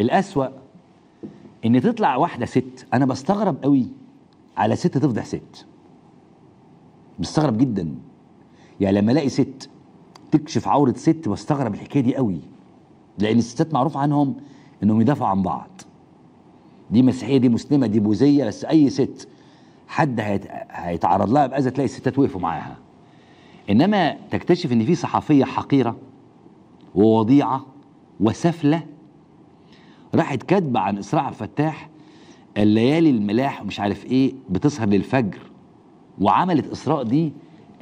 الأسوأ ان تطلع واحده ست انا بستغرب قوي على ست تفضح ست بستغرب جدا يعني لما الاقي ست تكشف عوره ست بستغرب الحكايه دي قوي لان الستات معروف عنهم انهم يدافعوا عن بعض دي مسيحيه دي مسلمه دي بوذيه بس اي ست حد هيت... هيتعرض لها باذى تلاقي الستات وقفوا معاها انما تكتشف ان في صحفيه حقيره ووضيعه وسفله راحت كاتبه عن اسراء عبد الفتاح الليالي الملاح ومش عارف ايه بتسهر للفجر وعملت اسراء دي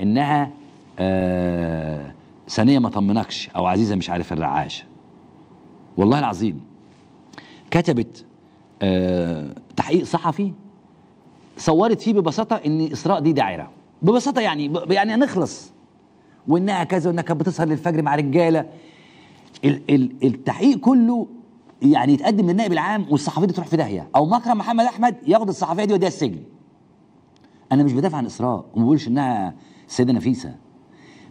انها آه ثانيه ما طمنكش او عزيزه مش عارف الرعاشه والله العظيم كتبت آه تحقيق صحفي صورت فيه ببساطه ان اسراء دي داعره ببساطه يعني يعني هنخلص وانها كذا وانها كانت بتسهر للفجر مع رجاله التحقيق كله يعني يتقدم للنائب العام والصحفيه دي تروح في داهيه او مكرم محمد احمد ياخد الصحفيه دي يوديها السجن انا مش بدافع عن اسراء وما بقولش انها سيده نفيسه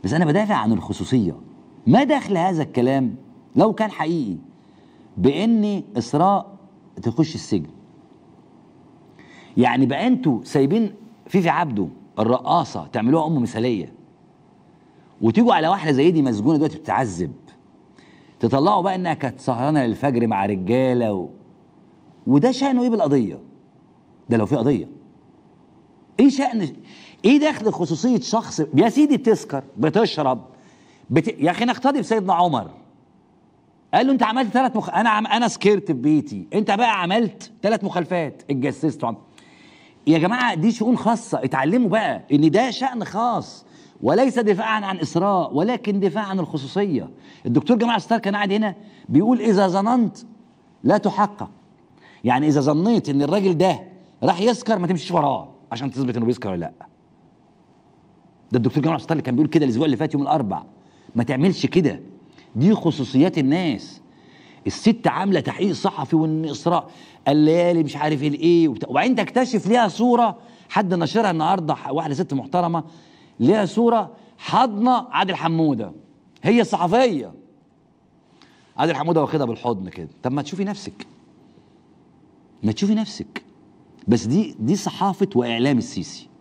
بس انا بدافع عن الخصوصيه ما دخل هذا الكلام لو كان حقيقي بان اسراء تخش السجن يعني بقى انتوا سايبين فيفي عبده الرقاصه تعملوها ام مثاليه وتيجوا على واحده زي دي مسجونه دلوقتي بتتعذب تطلعوا بقى انها كانت سهرانه للفجر مع رجاله و... وده شانه ايه بالقضيه ده لو في قضيه ايه شان ايه دخل خصوصيه شخص يا سيدي بتسكر بتشرب بت... يا اخي نقتضي بسيدنا عمر قال له انت عملت ثلاث مخ... انا عم... انا سكرت في بيتي انت بقى عملت ثلاث مخالفات اتجسست يا جماعه دي شؤون خاصه اتعلموا بقى ان ده شان خاص وليس دفاعا عن إسراء ولكن دفاعا عن الخصوصية الدكتور جمال ستار كان قاعد هنا بيقول إذا ظننت لا تحقق يعني إذا ظنيت إن الراجل ده راح يسكر ما تمشيش وراه عشان تثبت إنه بيسكر ولا لأ ده الدكتور جمال ستار اللي كان بيقول كده الأسبوع اللي فات يوم الأربع ما تعملش كده دي خصوصيات الناس الست عامله تحقيق صحفي وان اسراء الليالي مش عارف الايه وبعدين تكتشف ليها صوره حد نشرها النهارده واحده ست محترمه ليها صورة حضنة عادل حمودة هي الصحفية عادل حمودة واخدها بالحضن كده طب ما تشوفي نفسك ما تشوفي نفسك بس دي دي صحافة وإعلام السيسي